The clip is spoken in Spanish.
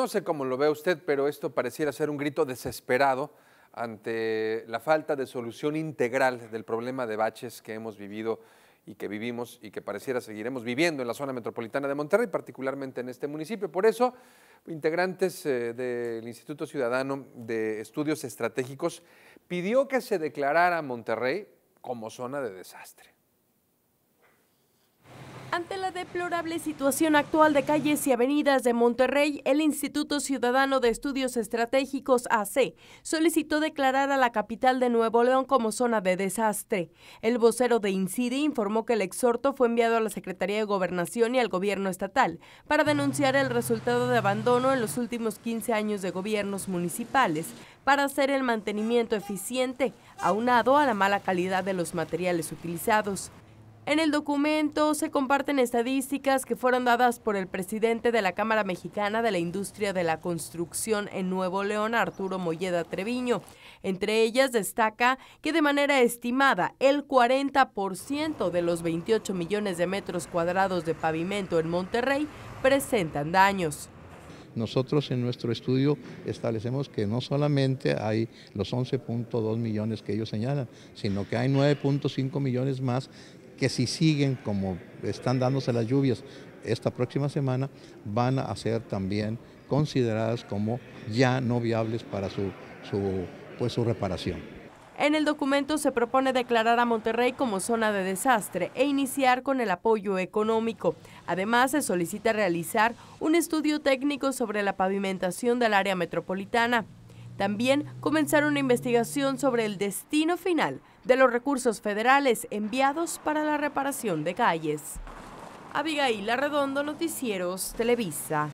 No sé cómo lo ve usted, pero esto pareciera ser un grito desesperado ante la falta de solución integral del problema de baches que hemos vivido y que vivimos y que pareciera seguiremos viviendo en la zona metropolitana de Monterrey, particularmente en este municipio. Por eso, integrantes eh, del Instituto Ciudadano de Estudios Estratégicos pidió que se declarara Monterrey como zona de desastre. Ante la deplorable situación actual de calles y avenidas de Monterrey, el Instituto Ciudadano de Estudios Estratégicos AC solicitó declarar a la capital de Nuevo León como zona de desastre. El vocero de INCIDE informó que el exhorto fue enviado a la Secretaría de Gobernación y al gobierno estatal para denunciar el resultado de abandono en los últimos 15 años de gobiernos municipales para hacer el mantenimiento eficiente, aunado a la mala calidad de los materiales utilizados. En el documento se comparten estadísticas que fueron dadas por el presidente de la Cámara Mexicana de la Industria de la Construcción en Nuevo León, Arturo Molleda Treviño. Entre ellas destaca que de manera estimada el 40% de los 28 millones de metros cuadrados de pavimento en Monterrey presentan daños. Nosotros en nuestro estudio establecemos que no solamente hay los 11.2 millones que ellos señalan, sino que hay 9.5 millones más que si siguen como están dándose las lluvias esta próxima semana, van a ser también consideradas como ya no viables para su, pues, su reparación. En el documento se propone declarar a Monterrey como zona de desastre e iniciar con el apoyo económico. Además, se solicita realizar un estudio técnico sobre la pavimentación del área metropolitana. También comenzar una investigación sobre el destino final de los recursos federales enviados para la reparación de calles. Abigail Arredondo, Noticieros Televisa.